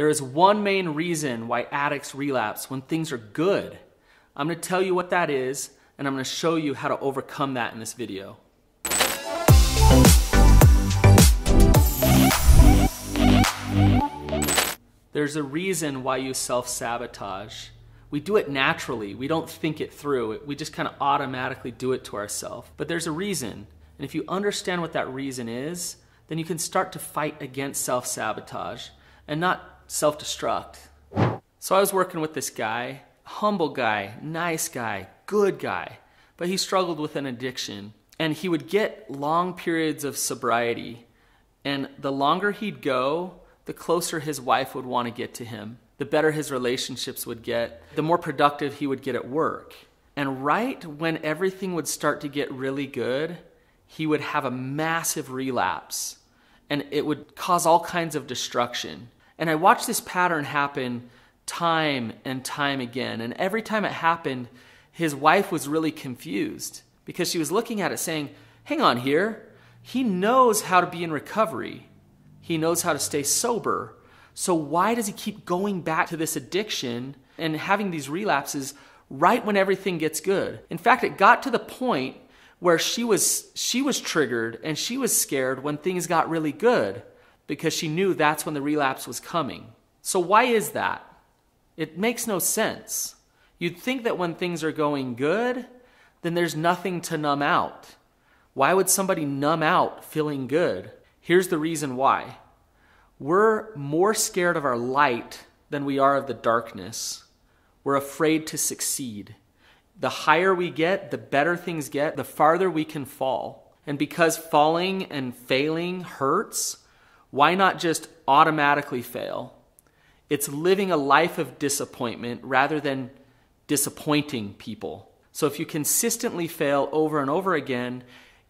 There is one main reason why addicts relapse when things are good. I'm gonna tell you what that is, and I'm gonna show you how to overcome that in this video. There's a reason why you self-sabotage. We do it naturally. We don't think it through. We just kind of automatically do it to ourselves. But there's a reason. And if you understand what that reason is, then you can start to fight against self-sabotage and not self-destruct. So I was working with this guy, humble guy, nice guy, good guy, but he struggled with an addiction and he would get long periods of sobriety and the longer he'd go, the closer his wife would want to get to him, the better his relationships would get, the more productive he would get at work. And right when everything would start to get really good, he would have a massive relapse and it would cause all kinds of destruction. And I watched this pattern happen time and time again. And every time it happened, his wife was really confused because she was looking at it saying, Hang on here. He knows how to be in recovery, he knows how to stay sober. So why does he keep going back to this addiction and having these relapses right when everything gets good? In fact, it got to the point where she was she was triggered and she was scared when things got really good because she knew that's when the relapse was coming. So, why is that? It makes no sense. You'd think that when things are going good, then there's nothing to numb out. Why would somebody numb out feeling good? Here's the reason why we're more scared of our light than we are of the darkness. We're afraid to succeed. The higher we get, the better things get, the farther we can fall. And because falling and failing hurts, why not just automatically fail? It's living a life of disappointment rather than disappointing people. So if you consistently fail over and over again,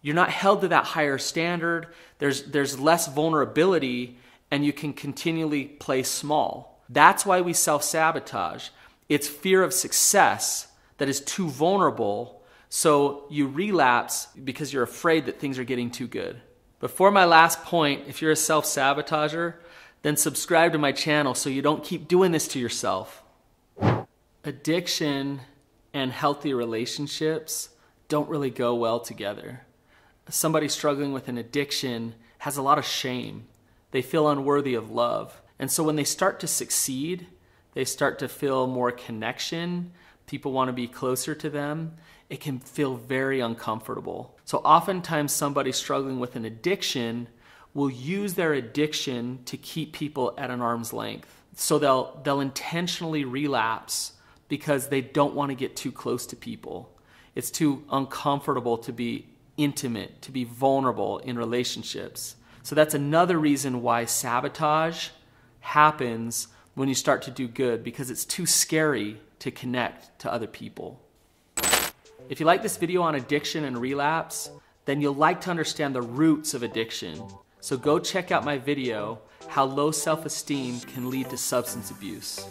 you're not held to that higher standard. There's, there's less vulnerability and you can continually play small. That's why we self sabotage. It's fear of success that is too vulnerable. So you relapse because you're afraid that things are getting too good. Before my last point, if you're a self sabotager, then subscribe to my channel so you don't keep doing this to yourself. Addiction and healthy relationships don't really go well together. Somebody struggling with an addiction has a lot of shame. They feel unworthy of love. And so when they start to succeed, they start to feel more connection people want to be closer to them, it can feel very uncomfortable. So, oftentimes, somebody struggling with an addiction will use their addiction to keep people at an arm's length. So, they'll, they'll intentionally relapse because they don't want to get too close to people. It's too uncomfortable to be intimate, to be vulnerable in relationships. So, that's another reason why sabotage happens when you start to do good because it's too scary to connect to other people. If you like this video on addiction and relapse, then you'll like to understand the roots of addiction. So go check out my video, How Low Self-Esteem Can Lead to Substance Abuse.